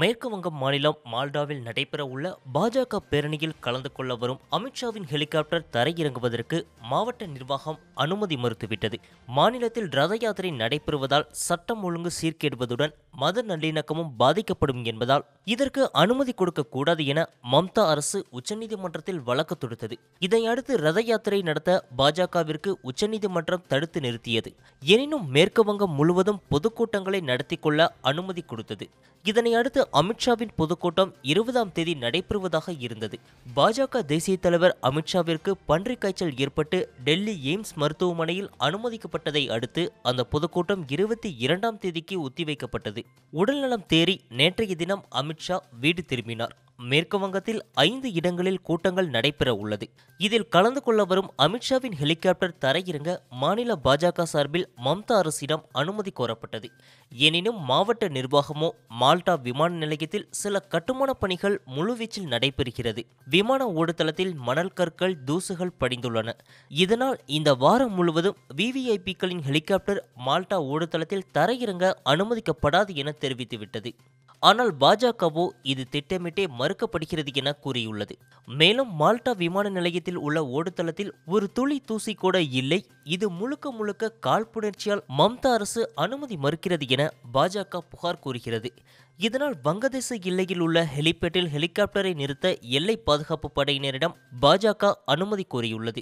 மேற்கு வங்கம் மாநிலம் மால்டாவில் நடைபெற உள்ள பாஜக பேரணியில் கலந்து கொள்ள வரும் அமித்ஷாவின் ஹெலிகாப்டர் தரையிறங்குவதற்கு மாவட்ட நிர்வாகம் அனுமதி மறுத்துவிட்டது மாநிலத்தில் ரத யாத்திரை நடைபெறுவதால் சட்டம் ஒழுங்கு சீர்கேடுவதுடன் மத நல்லிணக்கமும் பாதிக்கப்படும் என்பதால் இதற்கு அனுமதி கொடுக்கக்கூடாது என மம்தா அரசு உச்சநீதிமன்றத்தில் வழக்கு தொடுத்தது இதையடுத்து ரத யாத்திரை நடத்த பாஜகவிற்கு உச்சநீதிமன்றம் தடுத்து நிறுத்தியது எனினும் மேற்கு வங்கம் முழுவதும் பொதுக்கூட்டங்களை நடத்தி கொள்ள அனுமதி கொடுத்தது இதனை அடுத்து அமித்ஷாவின் பொதுக்கூட்டம் இருபதாம் தேதி நடைபெறுவதாக இருந்தது பாஜக தேசிய தலைவர் அமித்ஷாவிற்கு பன்றி காய்ச்சல் ஏற்பட்டு டெல்லி எய்ம்ஸ் மருத்துவமனையில் அனுமதிக்கப்பட்டதை அடுத்து அந்த பொதுக்கூட்டம் இருபத்தி இரண்டாம் தேதிக்கு ஒத்திவைக்கப்பட்டது உடல்நலம் தேறி நேற்றைய தினம் அமித்ஷா வீடு திரும்பினார் மேற்கு வங்கத்தில் ஐந்து இடங்களில் கூட்டங்கள் நடைபெற உள்ளது இதில் கலந்து கொள்ள வரும் அமித்ஷாவின் ஹெலிகாப்டர் தரையிறங்க மாநில பாஜக சார்பில் மம்தா அரசிடம் அனுமதி கோரப்பட்டது எனினும் மாவட்ட நிர்வாகமோ மால்டா விமான நிலையத்தில் சில கட்டுமான பணிகள் முழுவீச்சில் நடைபெறுகிறது விமான ஓடுதளத்தில் மணல் கற்கள் தூசுகள் படிந்துள்ளன இதனால் இந்த வாரம் முழுவதும் விவிஐபிக்களின் ஹெலிகாப்டர் மால்டா ஓடுதளத்தில் தரையிறங்க அனுமதிக்கப்படாது என தெரிவித்துவிட்டது ஆனால் பாஜகவோ இது திட்டமிட்டே மறுக்கப்படுகிறது என கூறியுள்ளது மேலும் மால்டா விமான நிலையத்தில் உள்ள ஓடுதளத்தில் ஒரு துளி தூசி கூட இல்லை இது முழுக்க முழுக்க காழ்ப்புணர்ச்சியால் மம்தா அரசு அனுமதி மறுக்கிறது என பாஜக புகார் கூறுகிறது இதனால் வங்கதேச எல்லையில் உள்ள ஹெலிபேட்டில் ஹெலிகாப்டரை நிறுத்த எல்லை பாதுகாப்பு படையினரிடம் பாஜக அனுமதி கோரியுள்ளது